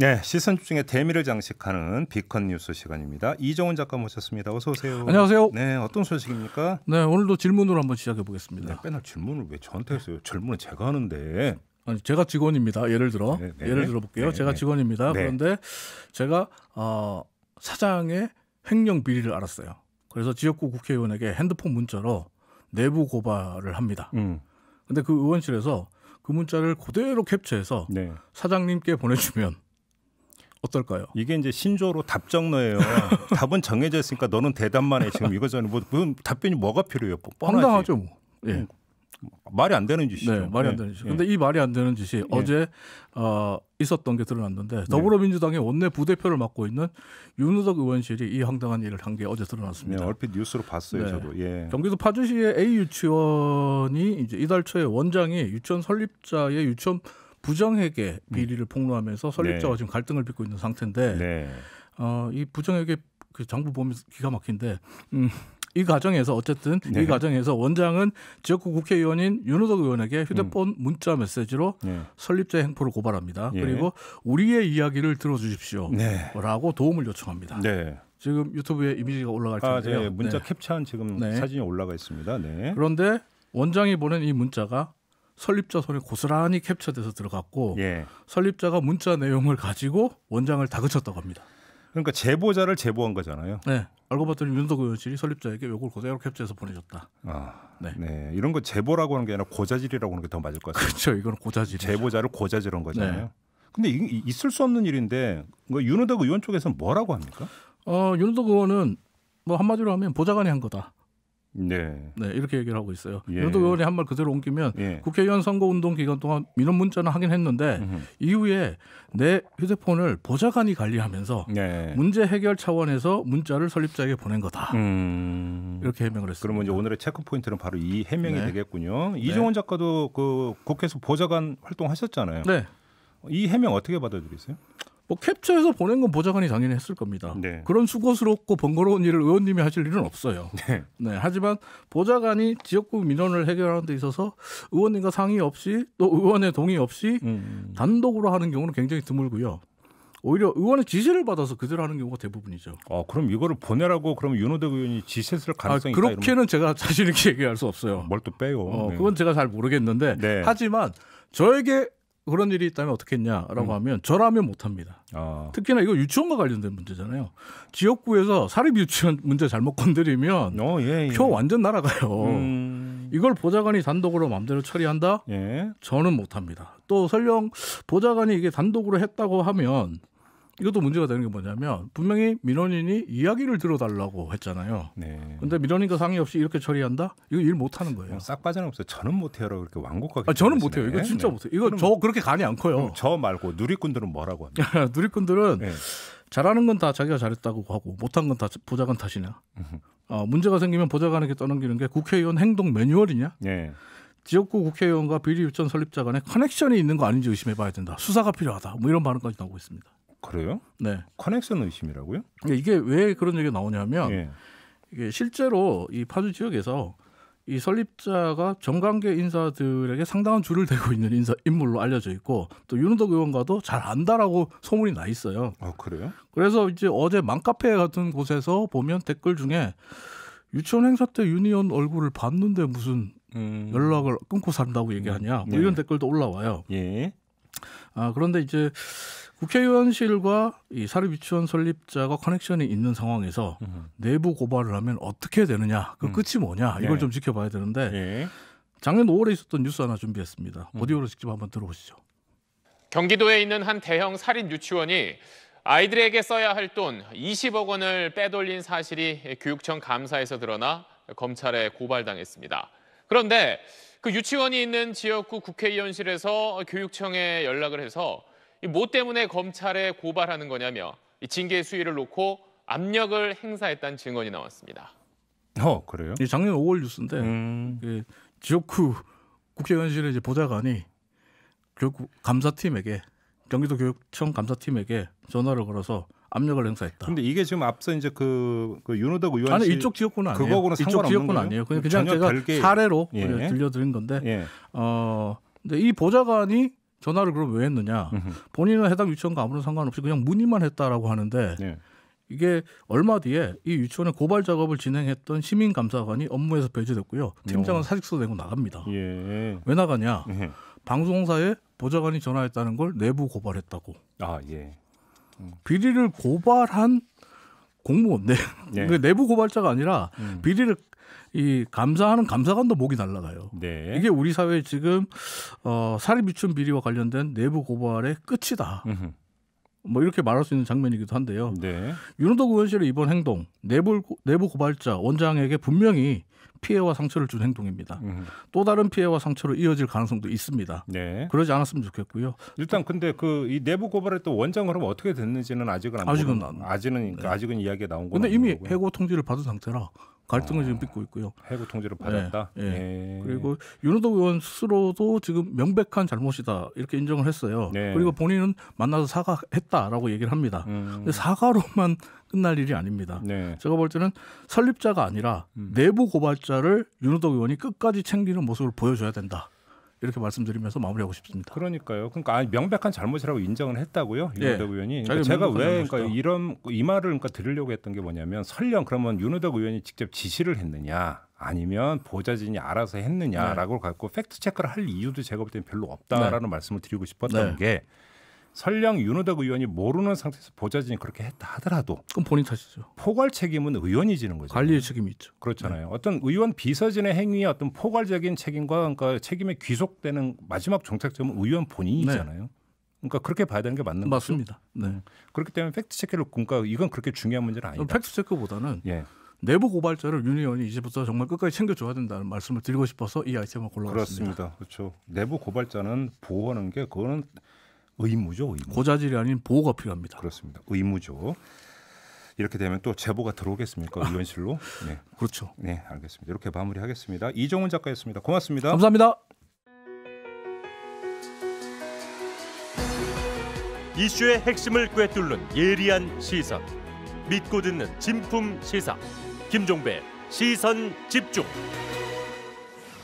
네, 시선 중의 대미를 장식하는 비컨 뉴스 시간입니다. 이정훈 작가 모셨습니다. 어서 오세요. 안녕하세요. 네, 어떤 소식입니까? 네, 오늘도 질문으로 한번 시작해 보겠습니다. 네, 맨날 질문을 왜 저한테 했어요? 질문은 제가 하는데. 아니, 제가 직원입니다. 예를 들어, 네네. 네. 예를 들어 볼게요. 네 제가 네. 직원입니다. 네 그런데 제가 어, 사장의 횡령 비리를 알았어요. 그래서 지역구 국회의원에게 핸드폰 문자로 내부 고발을 합니다. 음. 근데 그 의원실에서 그 문자를 그대로 캡처해서 네. 사장님께 보내주면 어떨까요? 이게 이제 신조로 답정너예요. 답은 정해져 있으니까 너는 대답만 해. 지금 이거잖아요. 뭐 무슨 뭐, 답변이 뭐가 필요해요? 뻔하 황당하죠. 뭐. 예. 음, 말이 안 되는 짓이죠. 네, 말이 안 되는 짓. 예. 근데 이 말이 안 되는 짓이 예. 어제 어, 있었던 게 드러났는데 네. 더불어민주당의 원내 부대표를 맡고 있는 윤우덕 의원실이 이 황당한 일을 한 게 어제 드러났습니다. 네, 얼핏 뉴스로 봤어요, 네. 저도. 예. 경기도 파주시의 A 유치원이 이제 이달 초에 원장이 유치원 설립자의 유치원 부정회계 음. 비리를 폭로하면서 설립자와 네. 지금 갈등을 빚고 있는 상태인데 네. 어, 이 부정회계 그 정부 보면 기가 막힌데 음, 이 과정에서 어쨌든 네. 이 과정에서 원장은 지역구 국회의원인 윤호덕 의원에게 휴대폰 음. 문자 메시지로 네. 설립자 행포를 고발합니다. 예. 그리고 우리의 이야기를 들어주십시오라고 네. 도움을 요청합니다. 네. 지금 유튜브에 이미지가 올라갈 아, 텐데요. 아, 문자 캡처한 지금 사진이 올라가 있습니다. 그런데 원장이 보낸 이 문자가 설립자 손에 고스란히 캡처돼서 들어갔고 예. 설립자가 문자 내용을 가지고 원장을 다그쳤다고 합니다. 그러니까 제보자를 제보한 거잖아요. 네. 알고 봤더니 윤석 의원실이 설립자에게 요걸 고대로 캡처해서 보내줬다. 아, 네. 네. 이런 거 제보라고 하는 게 아니라 고자질이라고 하는 게 더 맞을 것 같아요. 그렇죠. 이건 고자질. 제보자를 고자질한 거잖아요. 네. 근데 이, 있을 수 없는 일인데 뭐 윤호덕 의원 쪽에서는 뭐라고 합니까? 어, 윤호덕 의원은 뭐 한마디로 하면 보좌관이 한 거다. 네. 네 이렇게 얘기를 하고 있어요. 예. 유도 의원이 한 말 그대로 옮기면 예. 국회의원 선거 운동 기간 동안 민원 문자는 하긴 했는데 음흠. 이후에 내 휴대폰을 보좌관이 관리하면서 네. 문제 해결 차원에서 문자를 설립자에게 보낸 거다. 음... 이렇게 해명을 했습니다. 그러면 이제 오늘의 체크 포인트는 바로 이 해명이 네. 되겠군요. 네. 이종원 작가도 그 국회에서 보좌관 활동하셨잖아요. 네. 이 해명 어떻게 받아들이세요? 뭐 캡처해서 보낸 건 보좌관이 당연히 했을 겁니다. 네. 그런 수고스럽고 번거로운 일을 의원님이 하실 일은 없어요. 네. 네. 하지만 보좌관이 지역구 민원을 해결하는 데 있어서 의원님과 상의 없이 또 의원의 동의 없이 음. 단독으로 하는 경우는 굉장히 드물고요. 오히려 의원의 지시를 받아서 그대로 하는 경우가 대부분이죠. 어, 그럼 이거를 보내라고 그럼 윤호대 의원이 지시했을 아, 가능성이 아, 그렇게는 제가 자신 있게 얘기할 수 없어요. 뭘 또 빼요. 어, 네. 그건 제가 잘 모르겠는데 네. 하지만 저에게 그런 일이 있다면 어떻게 했냐라고 음. 하면 저라면 못합니다. 아. 특히나 이거 유치원과 관련된 문제잖아요. 지역구에서 사립 유치원 문제 잘못 건드리면 어, 예, 예. 표 완전 날아가요. 음. 이걸 보좌관이 단독으로 마음대로 처리한다? 예. 저는 못합니다. 또 설령 보좌관이 이게 단독으로 했다고 하면 이것도 문제가 되는 게 뭐냐면 분명히 민원인이 이야기를 들어달라고 했잖아요. 네. 근데 민원인과 상의 없이 이렇게 처리한다? 이거 일 못하는 거예요. 어, 싹 빠져나오세요. 저는 못해요. 그렇게 완곡하게. 아, 저는 못해요. 이거 진짜 네. 못해요. 이거 그럼, 저 그렇게 간이 안 커요. 저 말고 누리꾼들은 뭐라고 합니까? 누리꾼들은 네. 잘하는 건 다 자기가 잘했다고 하고 못한 건 다 보좌관 탓이냐. 어, 문제가 생기면 보좌관에게 떠넘기는 게 국회의원 행동 매뉴얼이냐. 네. 지역구 국회의원과 비리 유천 설립자 간에 커넥션이 있는 거 아닌지 의심해봐야 된다. 수사가 필요하다. 뭐 이런 반응까지 나오고 있습니다. 그래요? 네. 커넥션 의심이라고요? 그러니까 이게 왜 그런 얘기가 나오냐면 예. 이게 실제로 이 파주 지역에서 이 설립자가 정관계 인사들에게 상당한 줄을 대고 있는 인사 인물로 알려져 있고 또 윤호덕 의원과도 잘 안다라고 소문이 나 있어요. 아 그래요? 그래서 이제 어제 맘카페 같은 곳에서 보면 댓글 중에 유치원 행사 때유니원 얼굴을 봤는데 무슨 음... 연락을 끊고 산다고 얘기하냐 뭐 네. 이런 댓글도 올라와요. 예. 아, 그런데 이제 국회의원실과 이 사립유치원 설립자가 커넥션이 있는 상황에서 음. 내부 고발을 하면 어떻게 되느냐, 그 음. 끝이 뭐냐, 네. 이걸 네. 좀 지켜봐야 되는데 네. 작년 5월에 있었던 뉴스 하나 준비했습니다. 음. 오디오로 직접 한번 들어보시죠. 경기도에 있는 한 대형 사립 유치원이 아이들에게 써야 할 돈 20억 원을 빼돌린 사실이 교육청 감사에서 드러나 검찰에 고발당했습니다. 그런데 그 유치원이 있는 지역구 국회의원실에서 교육청에 연락을 해서 뭐 때문에 검찰에 고발하는 거냐며 징계 수위를 놓고 압력을 행사했다는 증언이 나왔습니다. 어 그래요? 작년 5월 뉴스인데 음... 그 지역구 국회의원실의 이제 보좌관이 교육 감사팀에게 경기도 교육청 감사팀에게 전화를 걸어서 압력을 행사했다. 근데 이게 지금 앞서 이제 그, 그 윤호덕 의원 아니 이쪽 지역구는 아니에요. 그거고는 이쪽 지역구는 거예요? 아니에요. 그냥, 제가 별개... 사례로 예. 들려드린 건데 예. 어 근데 이 보좌관이 전화를 그럼 왜 했느냐? 음흠. 본인은 해당 유치원과 아무런 상관없이 그냥 문의만 했다라고 하는데 예. 이게 얼마 뒤에 이 유치원의 고발 작업을 진행했던 시민 감사관이 업무에서 배제됐고요. 팀장은 어. 사직서 내고 나갑니다. 예. 왜 나가냐? 예. 방송사에 보좌관이 전화했다는 걸 내부 고발했다고. 아 예. 비리를 고발한 공무원데 네. 네. 그러니까 내부 고발자가 아니라 음. 비리를 이 감사하는 감사관도 목이 날라가요. 네. 이게 우리 사회 지금 어, 사립 유치원 비리와 관련된 내부 고발의 끝이다. 음흠. 뭐 이렇게 말할 수 있는 장면이기도 한데요. 네. 윤호덕 의원실의 이번 행동 내부 내부 고발자 원장에게 분명히 피해와 상처를 준 행동입니다. 음. 또 다른 피해와 상처로 이어질 가능성도 있습니다. 네. 그러지 않았으면 좋겠고요. 일단 근데 그 이 내부 고발했던 원장 그럼 어떻게 됐는지는 아직은 아직은 모르는, 아직은 네. 아직은 이야기가 나온 건 근데 이미 해고 통지를 받은 상태라 갈등을 아, 지금 빚고 있고요. 해고 통지를 받았다. 예, 예. 예. 그리고 윤호덕 의원 스스로도 지금 명백한 잘못이다 이렇게 인정을 했어요. 네. 그리고 본인은 만나서 사과했다라고 얘기를 합니다. 음. 근데 사과로만 끝날 일이 아닙니다. 네. 제가 볼 때는 설립자가 아니라 음. 내부 고발자를 윤호덕 의원이 끝까지 챙기는 모습을 보여줘야 된다. 이렇게 말씀드리면서 마무리하고 싶습니다. 그러니까요. 그러니까 아니, 명백한 잘못이라고 인정을 했다고요, 예. 윤호덕 네. 의원이. 그러니까 제가 왜 그러니까 이런 이 말을 그러니까 드리려고 했던 게 뭐냐면 설령 그러면 윤호덕 의원이 직접 지시를 했느냐, 아니면 보좌진이 알아서 했느냐라고 네. 갖고 팩트 체크를 할 이유도 제가 볼 때는 별로 없다라는 네. 말씀을 드리고 싶었던 네. 게. 설령 윤호덕 의원이 모르는 상태에서 보좌진이 그렇게 했다 하더라도 그럼 본인 탓이죠. 포괄 책임은 의원이 지는 거죠. 관리의 책임이 있죠. 그렇잖아요. 네. 어떤 의원 비서진의 행위의 어떤 포괄적인 책임과 그러니까 책임에 귀속되는 마지막 정착점은 의원 본인이잖아요. 네. 그러니까 그렇게 봐야 되는 게 맞는 맞습니다. 거죠. 네. 네. 그렇기 때문에 팩트 체크를 그러니까 이건 그렇게 중요한 문제는 아니다. 팩트 체크보다는 예. 내부 고발자를 윤 의원이 이제부터 정말 끝까지 챙겨줘야 된다는 말씀을 드리고 싶어서 이 아이템을 골라왔습니다. 그렇습니다. 그렇죠. 내부 고발자는 보호하는 게 그거는 의무죠. 의무. 고자질이 아닌 보호가 필요합니다. 그렇습니다. 의무죠. 이렇게 되면 또 제보가 들어오겠습니까 아, 원실로 네, 그렇죠. 네, 알겠습니다. 이렇게 마무리하겠습니다. 이정훈 작가였습니다. 고맙습니다. 감사합니다. 이슈의 핵심을 꿰뚫는 예리한 시선, 믿고 듣는 진품 시사, 김종배 시선 집중.